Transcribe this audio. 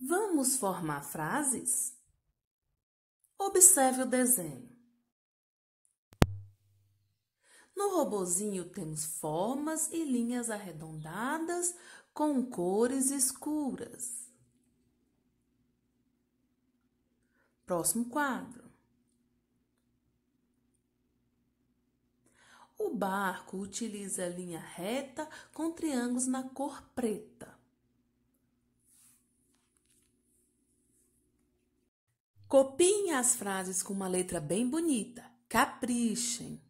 Vamos formar frases? Observe o desenho. No robozinho temos formas e linhas arredondadas com cores escuras. Próximo quadro. O barco utiliza linha reta com triângulos na cor preta. Copiem as frases com uma letra bem bonita. Caprichem.